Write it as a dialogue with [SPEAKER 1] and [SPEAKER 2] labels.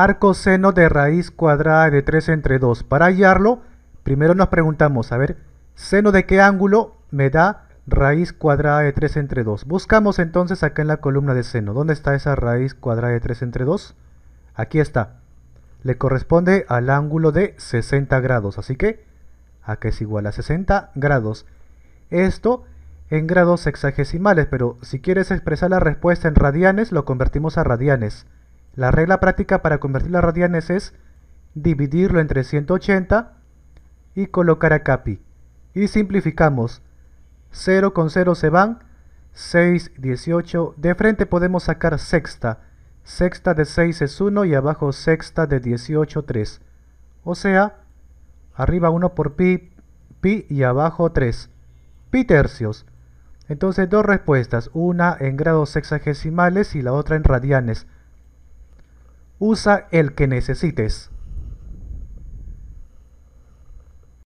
[SPEAKER 1] arco seno de raíz cuadrada de 3 entre 2. Para hallarlo, primero nos preguntamos, a ver, seno de qué ángulo me da raíz cuadrada de 3 entre 2. Buscamos entonces acá en la columna de seno. ¿Dónde está esa raíz cuadrada de 3 entre 2? Aquí está. Le corresponde al ángulo de 60 grados, así que acá es igual a 60 grados. Esto en grados sexagesimales, pero si quieres expresar la respuesta en radianes, lo convertimos a radianes. La regla práctica para convertir las radianes es dividirlo entre 180 y colocar acá pi. Y simplificamos. 0 con 0 se van. 6, 18. De frente podemos sacar sexta. Sexta de 6 es 1 y abajo sexta de 18, 3. O sea, arriba 1 por pi, pi y abajo 3. Pi tercios. Entonces dos respuestas, una en grados sexagesimales y la otra en radianes usa el que necesites.